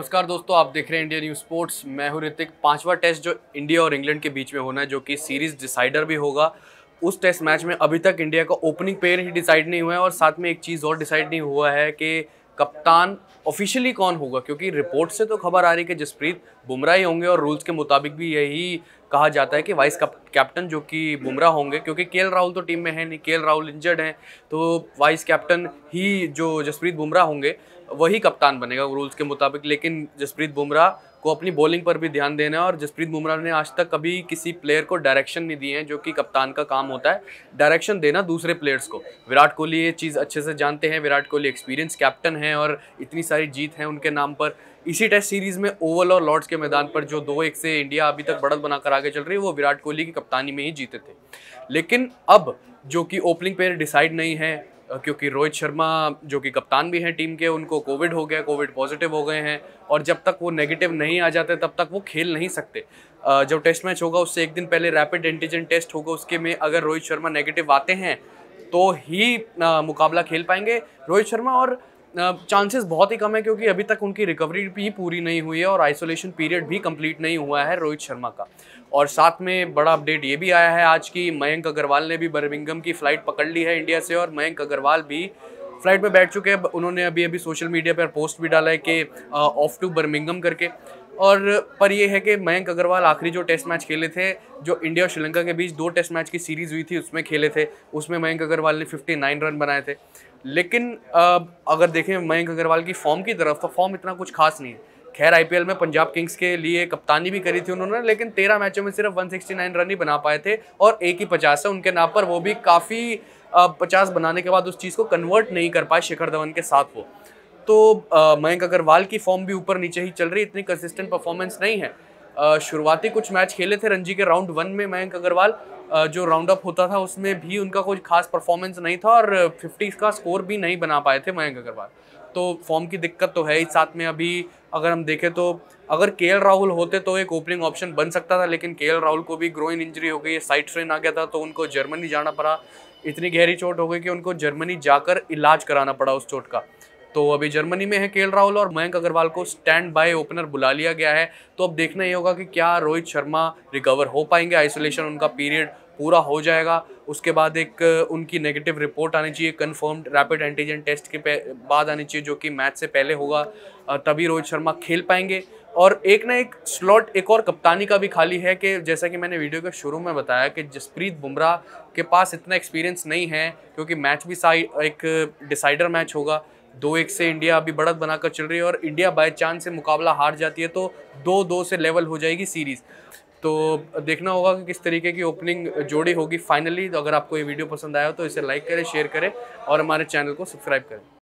नमस्कार दोस्तों आप देख रहे हैं इंडिया न्यूज स्पोर्ट्स मैं हूं ऋतिक पांचवा टेस्ट जो इंडिया और इंग्लैंड के बीच में होना है जो कि सीरीज डिसाइडर भी होगा उस टेस्ट मैच में अभी तक इंडिया का ओपनिंग पेयर ही डिसाइड नहीं हुआ है और साथ में एक चीज़ और डिसाइड नहीं हुआ है कि कप्तान ऑफिशियली कौन होगा क्योंकि रिपोर्ट से तो खबर आ रही है कि जसप्रीत बुमराह ही होंगे और रूल्स के मुताबिक भी यही कहा जाता है कि वाइस कैप्टन जो कि बुमराह होंगे क्योंकि के राहुल तो टीम में है नहीं के राहुल इंजर्ड हैं तो वाइस कैप्टन ही जो जसप्रीत बुमराह होंगे वही कप्तान बनेगा रूल्स के मुताबिक लेकिन जसप्रीत बुमराह को अपनी बॉलिंग पर भी ध्यान देना है और जसप्रीत बुमराह ने आज तक कभी किसी प्लेयर को डायरेक्शन नहीं दिए हैं जो कि कप्तान का काम होता है डायरेक्शन देना दूसरे प्लेयर्स को विराट कोहली ये चीज़ अच्छे से जानते हैं विराट कोहली एक्सपीरियंस कैप्टन हैं और इतनी सारी जीत हैं उनके नाम पर इसी टेस्ट सीरीज में ओवल और लॉर्ड्स के मैदान पर जो दो एक से इंडिया अभी तक बढ़त बनाकर आगे चल रही है वो विराट कोहली की कप्तानी में ही जीते थे लेकिन अब जो कि ओपनिंग पेयर डिसाइड नहीं है क्योंकि रोहित शर्मा जो कि कप्तान भी हैं टीम के उनको कोविड हो गया कोविड पॉजिटिव हो गए हैं और जब तक वो नेगेटिव नहीं आ जाते तब तक वो खेल नहीं सकते जब टेस्ट मैच होगा उससे एक दिन पहले रैपिड एंटीजन टेस्ट होगा उसके में अगर रोहित शर्मा नेगेटिव आते हैं तो ही मुकाबला खेल पाएंगे रोहित शर्मा और चांसेस बहुत ही कम है क्योंकि अभी तक उनकी रिकवरी भी पूरी नहीं हुई है और आइसोलेशन पीरियड भी कंप्लीट नहीं हुआ है रोहित शर्मा का और साथ में बड़ा अपडेट ये भी आया है आज की मयंक अग्रवाल ने भी बर्मिंगम की फ़्लाइट पकड़ ली है इंडिया से और मयंक अग्रवाल भी फ्लाइट में बैठ चुके हैं उन्होंने अभी अभी सोशल मीडिया पर पोस्ट भी डाला है कि ऑफ टू बर्मिंगम करके और पर यह है कि मयंक अग्रवाल आखिरी जो टेस्ट मैच खेले थे जो इंडिया और श्रीलंका के बीच दो टेस्ट मैच की सीरीज़ हुई थी उसमें खेले थे उसमें मयंक अग्रवाल ने 59 रन बनाए थे लेकिन अगर देखें मयंक अग्रवाल की फॉर्म की तरफ तो फॉर्म इतना कुछ खास नहीं है खैर आई में पंजाब किंग्स के लिए कप्तानी भी करी थी उन्होंने लेकिन तेरह मैचों में सिर्फ 169 रन ही बना पाए थे और एक ही पचास है उनके नाम पर वो भी काफ़ी पचास बनाने के बाद उस चीज़ को कन्वर्ट नहीं कर पाए शिखर धवन के साथ वो तो मयंक अग्रवाल की फॉर्म भी ऊपर नीचे ही चल रही इतनी कंसिस्टेंट परफॉर्मेंस नहीं है शुरुआती कुछ मैच खेले थे रणजी के राउंड वन में मयंक अग्रवाल जो राउंड अप होता था उसमें भी उनका कोई खास परफॉर्मेंस नहीं था और फिफ्टी का स्कोर भी नहीं बना पाए थे मयंक अग्रवाल तो फॉर्म की दिक्कत तो है ही साथ में अभी अगर हम देखें तो अगर के राहुल होते तो एक ओपनिंग ऑप्शन बन सकता था लेकिन के राहुल को भी ग्रोइन इंजरी हो गई साइड स्ट्रेन आ गया था तो उनको जर्मनी जाना पड़ा इतनी गहरी चोट हो गई कि उनको जर्मनी जाकर इलाज कराना पड़ा उस चोट का तो अभी जर्मनी में है के राहुल और मयंक अग्रवाल को स्टैंड बाय ओपनर बुला लिया गया है तो अब देखना ही होगा कि क्या रोहित शर्मा रिकवर हो पाएंगे आइसोलेशन उनका पीरियड पूरा हो जाएगा उसके बाद एक उनकी नेगेटिव रिपोर्ट आनी चाहिए कन्फर्म्ड रैपिड एंटीजन टेस्ट के बाद आनी चाहिए जो कि मैच से पहले होगा तभी रोहित शर्मा खेल पाएंगे और एक ना एक स्लॉट एक और कप्तानी का भी खाली है कि जैसा कि मैंने वीडियो के शुरू में बताया कि जसप्रीत बुमराह के पास इतना एक्सपीरियंस नहीं है क्योंकि मैच भी साइड एक डिसाइडर मैच होगा दो एक से इंडिया अभी बढ़त बनाकर चल रही है और इंडिया बाय चांस से मुकाबला हार जाती है तो दो दो से लेवल हो जाएगी सीरीज़ तो देखना होगा कि किस तरीके की ओपनिंग जोड़ी होगी फाइनली तो अगर आपको ये वीडियो पसंद आया हो तो इसे लाइक करें शेयर करें और हमारे चैनल को सब्सक्राइब करें